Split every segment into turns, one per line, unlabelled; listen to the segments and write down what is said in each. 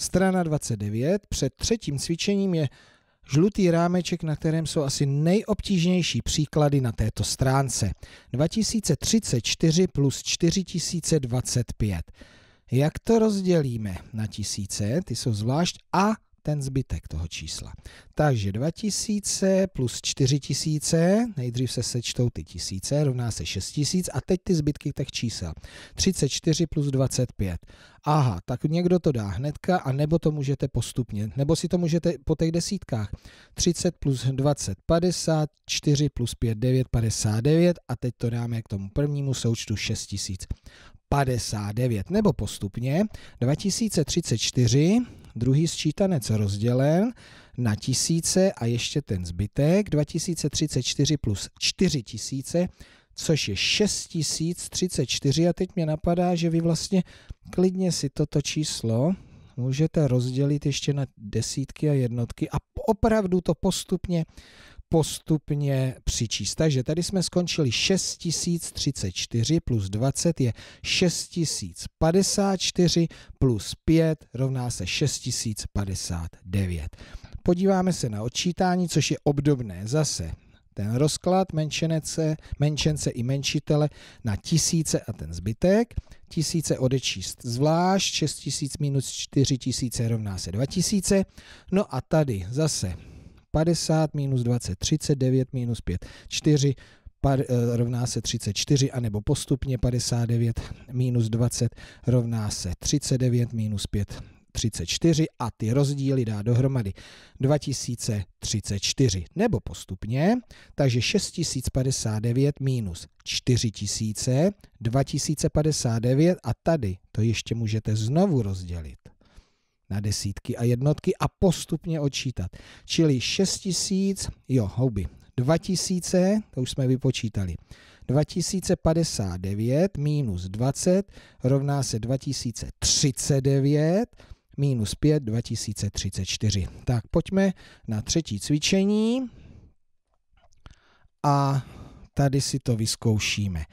Strana 29, před třetím cvičením je žlutý rámeček, na kterém jsou asi nejobtížnější příklady na této stránce. 2034 plus 4025. Jak to rozdělíme na tisíce, ty jsou zvlášť, a ten zbytek toho čísla. Takže 2000 plus 4000, nejdřív se sečtou ty tisíce, rovná se 6000 a teď ty zbytky těch čísel. 34 plus 25. Aha, tak někdo to dá hnedka, a nebo to můžete postupně, nebo si to můžete po těch desítkách. 30 plus 20, 50, 4 plus 5, 9, 59 a teď to dáme k tomu prvnímu součtu 6000. 59, nebo postupně 2034 druhý sčítanec rozdělen na tisíce a ještě ten zbytek 2034 plus 4000, což je 6034 a teď mě napadá, že vy vlastně klidně si toto číslo můžete rozdělit ještě na desítky a jednotky a opravdu to postupně postupně přičíst. Takže tady jsme skončili 6034 plus 20 je 6054 plus 5 rovná se 6059. Podíváme se na odčítání, což je obdobné zase ten rozklad menšence, menšence i menšitele na tisíce a ten zbytek. Tisíce odečíst zvlášť, 6000 minus 4000 rovná se 2000. No a tady zase 50 minus 20, 39 minus 5, 4, par, pad, eh, rovná se 34, anebo postupně 59 minus 20 rovná se 39 minus 5, 34 a ty rozdíly dá dohromady 2034 nebo postupně, takže 6059 minus 4000, 2059 a tady to ještě můžete znovu rozdělit na desítky a jednotky a postupně odčítat. Čili 6000, jo, houby, 2000, to už jsme vypočítali, 2059 minus 20 rovná se 2039 minus 5, 2034. Tak pojďme na třetí cvičení a tady si to vyzkoušíme.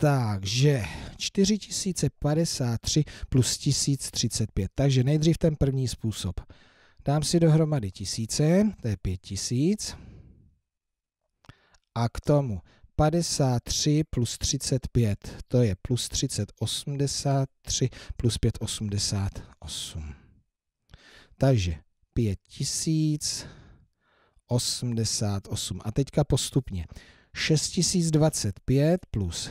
Takže 4053 plus 1035. Takže nejdřív ten první způsob. Dám si dohromady tisíce, to je 5000. A k tomu 53 plus 35, to je plus 30, 83 plus 5, 88. Takže 5088. A teďka postupně. 6025 plus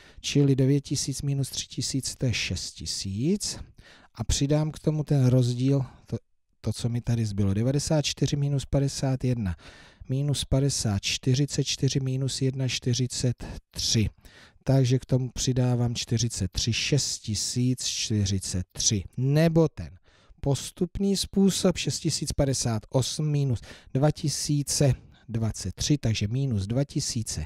čili 9000 minus 3000 to je 6000 a přidám k tomu ten rozdíl, to, to co mi tady zbylo, 94 minus 51 minus 50, 44 minus 1, 43. Takže k tomu přidávám 43, 6043. Nebo ten postupný způsob 6058 minus 2023, takže minus 2000.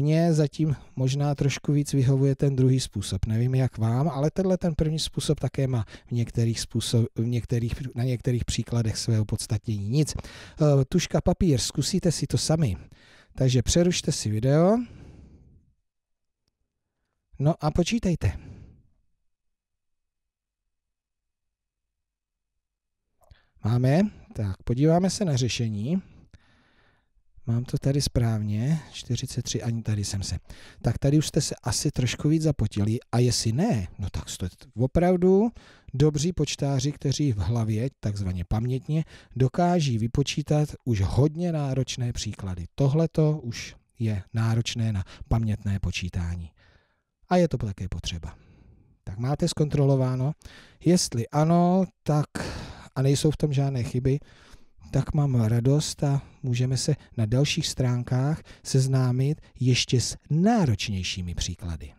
Mně zatím možná trošku víc vyhovuje ten druhý způsob. Nevím jak vám, ale tenhle ten první způsob také má v některých způsob, v některých, na některých příkladech svého podstatnění. Nic. Eh, tuška papír, zkusíte si to sami. Takže přerušte si video. No a počítejte. Máme, tak podíváme se na řešení. Mám to tady správně, 43, ani tady jsem se. Tak tady už jste se asi trošku víc zapotili a jestli ne, no tak jste opravdu dobří počtáři, kteří v hlavě, takzvaně pamětně, dokáží vypočítat už hodně náročné příklady. Tohle to už je náročné na pamětné počítání. A je to také potřeba. Tak máte zkontrolováno? Jestli ano, tak a nejsou v tom žádné chyby, tak mám radost a můžeme se na dalších stránkách seznámit ještě s náročnějšími příklady.